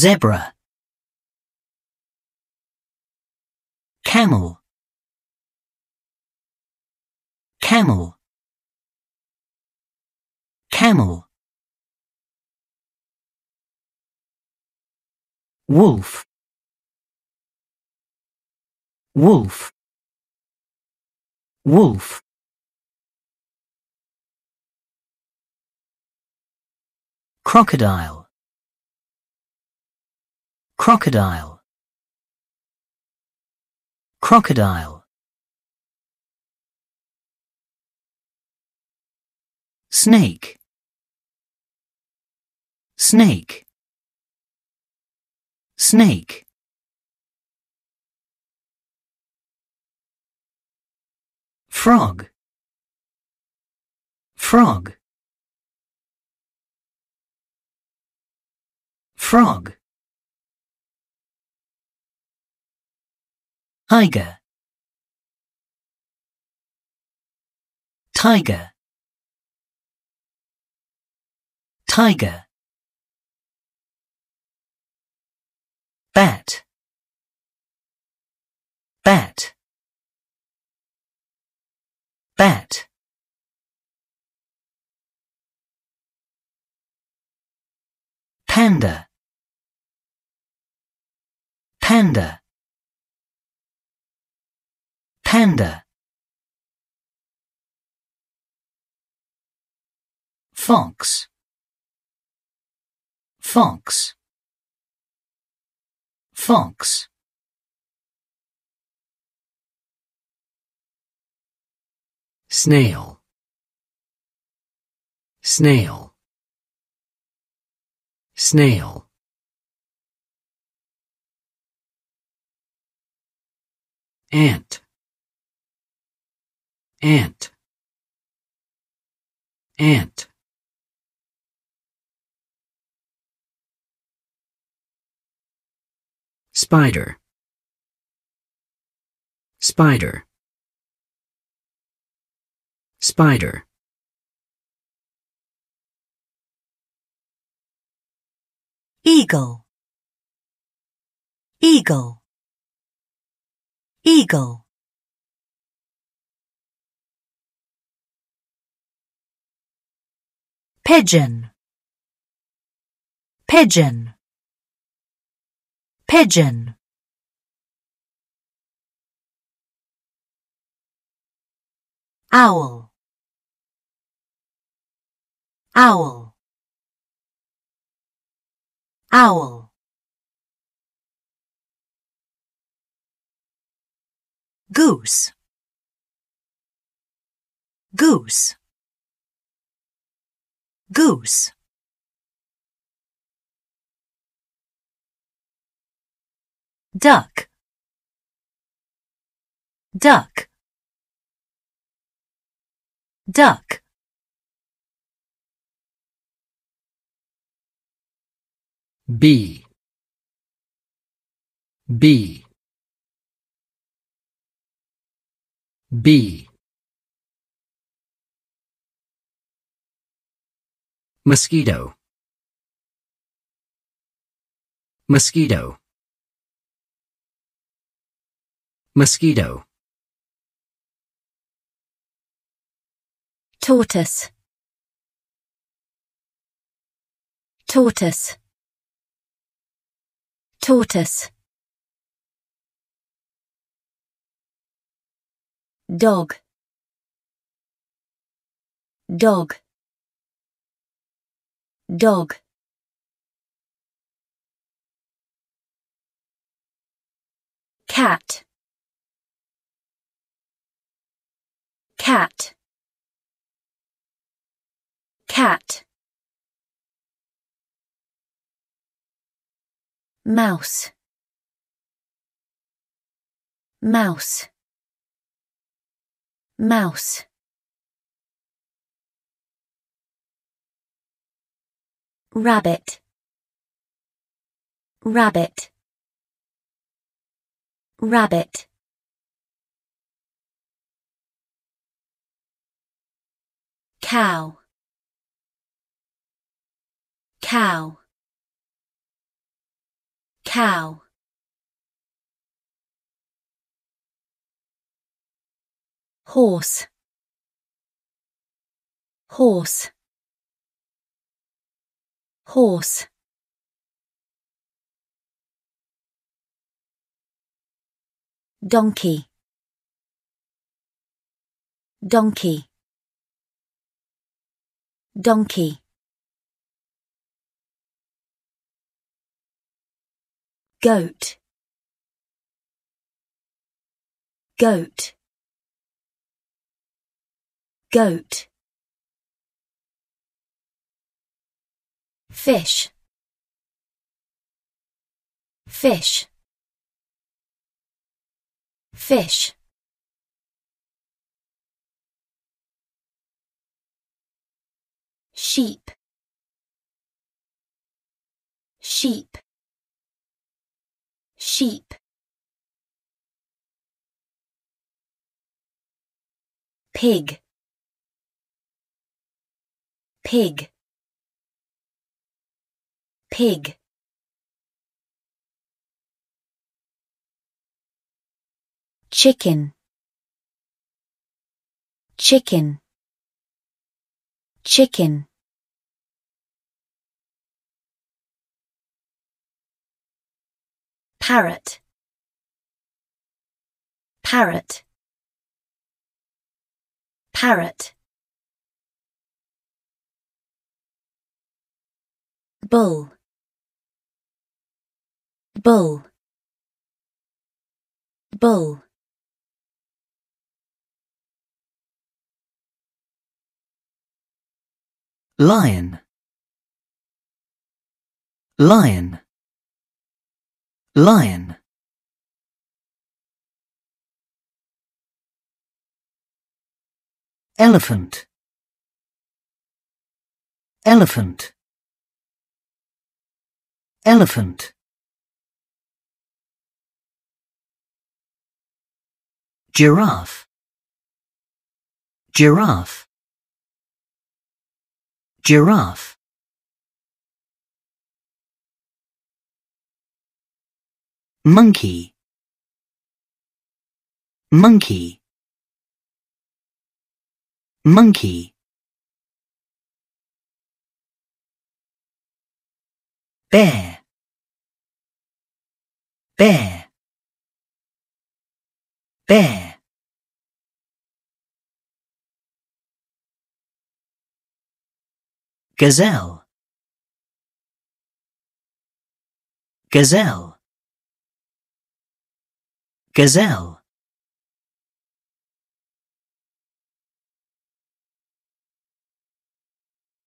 zebra camel camel camel wolf wolf wolf crocodile crocodile crocodile snake snake snake frog frog frog tiger tiger tiger bat bat bat panda panda Panda Fox Fox Fox Snail Snail Snail Ant ant ant spider spider spider eagle eagle eagle pigeon pigeon pigeon owl owl owl goose goose Goose Duck Duck Duck B B B Mosquito. Mosquito. Mosquito. Tortoise. Tortoise. Tortoise. Dog. Dog. Dog. Cat. Cat. Cat. Mouse. Mouse. Mouse. rabbit rabbit rabbit cow cow cow horse horse Horse Donkey Donkey Donkey Goat Goat Goat fish fish fish sheep sheep sheep pig pig pig. Chicken, chicken, chicken. Parrot, parrot, parrot. bull bull bull lion lion lion elephant elephant elephant giraffe giraffe giraffe monkey monkey monkey bear bear bear Gazelle. Gazelle. Gazelle.